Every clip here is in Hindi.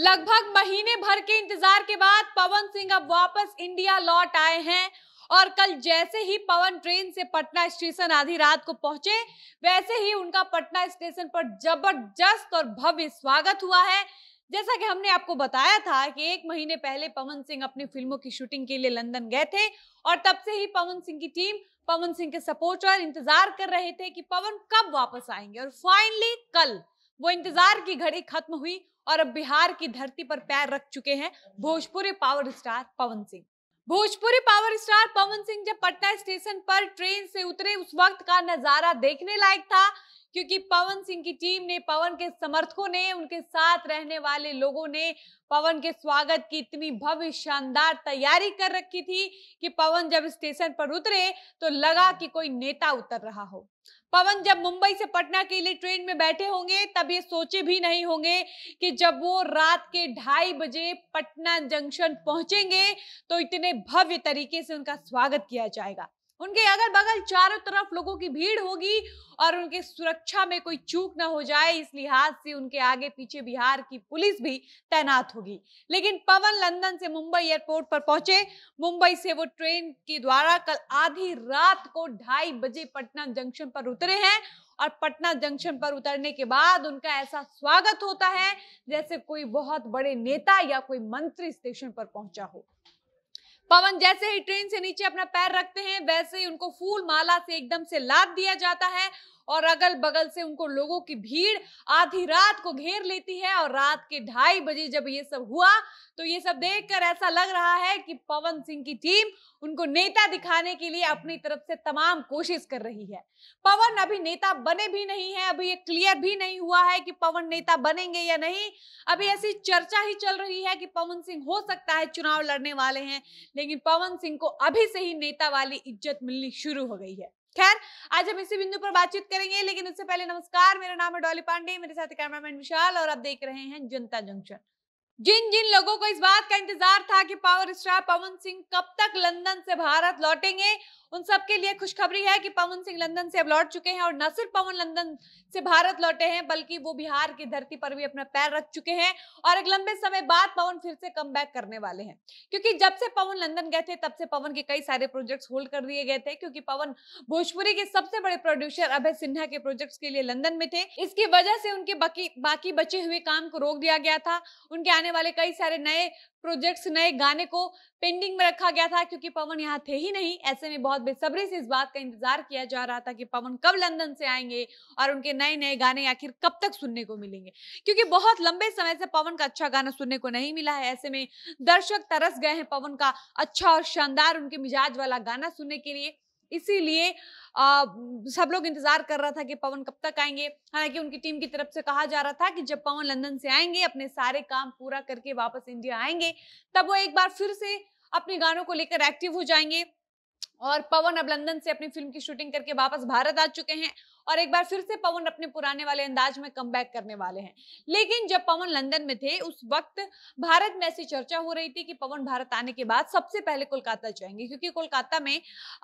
लगभग महीने भर के इंतजार के बाद पवन सिंह अब वापस इंडिया लौट आए हैं और कल जैसे ही पवन ट्रेन से पटना स्टेशन आधी रात को पहुंचे वैसे ही उनका पटना स्टेशन पर जबरदस्त और भव्य स्वागत हुआ है जैसा कि हमने आपको बताया था कि एक महीने पहले पवन सिंह अपनी फिल्मों की शूटिंग के लिए लंदन गए थे और तब से ही पवन सिंह की टीम पवन सिंह के सपोर्टर इंतजार कर रहे थे कि पवन कब वापस आएंगे और फाइनली कल वो इंतजार की घड़ी खत्म हुई और अब बिहार की धरती पर पैर रख चुके हैं Bhojpuri power star Pawan Singh Bhojpuri power star Pawan Singh जब पटना स्टेशन पर ट्रेन से उतरे उस वक्त का नजारा देखने लायक था क्योंकि पवन सिंह की टीम ने पवन के समर्थकों ने उनके साथ रहने वाले लोगों ने पवन के स्वागत की इतनी भव्य शानदार तैयारी कर रखी थी कि पवन जब स्टेशन पर उतरे तो लगा कि कोई नेता उतर रहा हो पवन जब मुंबई से पटना के लिए ट्रेन में बैठे होंगे तब ये सोचे भी नहीं होंगे कि जब वो रात के ढाई बजे पटना जंक्शन पहुंचेंगे तो इतने भव्य तरीके से उनका स्वागत किया जाएगा उनके अगल बगल चारों तरफ लोगों की भीड़ होगी और उनके सुरक्षा में कोई चूक ना हो जाए इस लिहाज से उनके आगे पीछे बिहार की पुलिस भी तैनात होगी लेकिन पवन लंदन से मुंबई एयरपोर्ट पर पहुंचे मुंबई से वो ट्रेन के द्वारा कल आधी रात को ढाई बजे पटना जंक्शन पर उतरे हैं और पटना जंक्शन पर उतरने के बाद उनका ऐसा स्वागत होता है जैसे कोई बहुत बड़े नेता या कोई मंत्री स्टेशन पर पहुंचा हो पवन जैसे ही ट्रेन से नीचे अपना पैर रखते हैं वैसे ही उनको फूल माला से एकदम से लाद दिया जाता है और अगल बगल से उनको लोगों की भीड़ आधी रात को घेर लेती है और रात के ढाई बजे जब ये सब हुआ तो ये सब देखकर ऐसा लग रहा है कि पवन सिंह की टीम उनको नेता दिखाने के लिए अपनी तरफ से तमाम कोशिश कर रही है पवन अभी नेता बने भी नहीं है अभी ये क्लियर भी नहीं हुआ है कि पवन नेता बनेंगे या नहीं अभी ऐसी चर्चा ही चल रही है कि पवन सिंह हो सकता है चुनाव लड़ने वाले हैं लेकिन पवन सिंह को अभी से ही नेता वाली इज्जत मिलनी शुरू हो गई है खैर आज हम इसी बिंदु पर बातचीत करेंगे लेकिन उससे पहले नमस्कार मेरा नाम है डॉली पांडे मेरे साथ कैमरामैन विशाल और आप देख रहे हैं जनता जंक्शन जिन जिन लोगों को इस बात का इंतजार था कि पावर स्टार पवन सिंह कब तक लंदन से भारत लौटेंगे उन सब के लिए खुशखबरी है कि पवन सिंह लंदन से अब लौट चुके हैं और न सिर्फ पवन लंदन से भारत लौटे हैं बल्कि वो बिहार की धरती पर भी अपना पैर रख चुके हैं और एक लंबे समय बाद पवन फिर से कम करने वाले हैं क्योंकि जब से पवन लंदन गए थे तब से पवन के कई सारे प्रोजेक्ट होल्ड कर दिए गए थे क्योंकि पवन भोजपुरी के सबसे बड़े प्रोड्यूसर अभय सिन्हा के प्रोजेक्ट के लिए लंदन में थे इसकी वजह से उनके बाकी बाकी बचे हुए काम को रोक दिया गया था उनके आने आने वाले कई सारे नए प्रोजेक्ट्स नए गाने को पेंडिंग में रखा गया था क्योंकि पवन यहाँ थे ही नहीं ऐसे में बहुत बेसब्री से इस बात का इंतजार किया जा रहा था कि पवन कब लंदन से आएंगे और उनके नए नए गाने आखिर कब तक सुनने को मिलेंगे क्योंकि बहुत लंबे समय से पवन का अच्छा गाना सुनने को नहीं मिला है ऐसे में दर्शक तरस गए हैं पवन का अच्छा और शानदार उनके मिजाज वाला गाना सुनने के लिए इसीलिए सब लोग इंतजार कर रहा था कि पवन कब तक आएंगे हालांकि उनकी टीम की तरफ से कहा जा रहा था कि जब पवन लंदन से आएंगे अपने सारे काम पूरा करके वापस इंडिया आएंगे तब वो एक बार फिर से अपने गानों को लेकर एक्टिव हो जाएंगे और पवन अब लंदन से अपनी फिल्म की शूटिंग करके वापस भारत आ चुके हैं और एक बार फिर से पवन अपने पुराने वाले अंदाज में कम करने वाले हैं लेकिन जब पवन लंदन में थे उस वक्त भारत में ऐसी चर्चा हो रही थी कि पवन भारत आने के बाद सबसे पहले कोलकाता जाएंगे क्योंकि कोलकाता में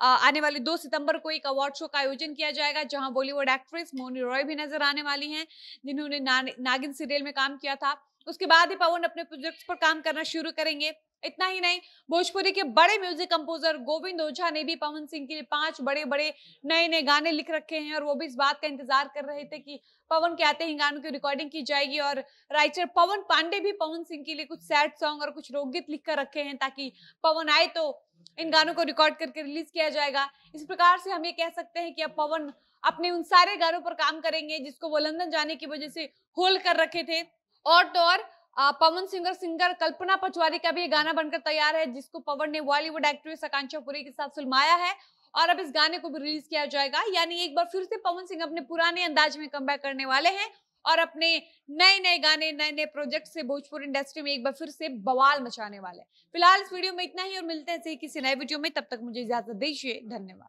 आने वाले दो सितंबर को एक अवार्ड शो का आयोजन किया जाएगा जहां बॉलीवुड एक्ट्रेस मोनी रॉय भी नजर आने वाली है जिन्होंने ना, नागिन सीरियल में काम किया था उसके बाद ही पवन अपने प्रोजेक्ट्स पर काम करना शुरू करेंगे इतना ही नहीं भोजपुरी के बड़े म्यूजिक कंपोजर गोविंद ओझा ने भी पवन सिंह के लिए पांच बड़े बड़े नए नए गाने लिख रखे हैं और वो भी इस बात का इंतजार कर रहे थे कि पवन के आते ही गानों की रिकॉर्डिंग की जाएगी और राइटर पवन पांडे भी पवन सिंह के लिए कुछ सैड सॉन्ग और कुछ लोकगीत लिख कर रखे हैं ताकि पवन आए तो इन गानों को रिकॉर्ड करके रिलीज किया जाएगा इस प्रकार से हम ये कह सकते हैं कि अब पवन अपने उन सारे गानों पर काम करेंगे जिसको वो लंदन जाने की वजह से होल्ड कर रखे थे और तो और पवन सिंगर सिंगर कल्पना पचवारी का भी ये गाना बनकर तैयार है जिसको पवन ने बॉलीवुड एक्ट्रेस आकांक्षा पुरी के साथ सुनवाया है और अब इस गाने को भी रिलीज किया जाएगा यानी एक बार फिर से पवन सिंह अपने पुराने अंदाज में कम करने वाले हैं और अपने नए नए गाने नए नए प्रोजेक्ट से भोजपुर इंडस्ट्री में एक बार फिर से बवाल मचाने वाले फिलहाल इस वीडियो में इतना ही और मिलते हैं किसी नए वीडियो में तब तक मुझे इजाजत दीजिए धन्यवाद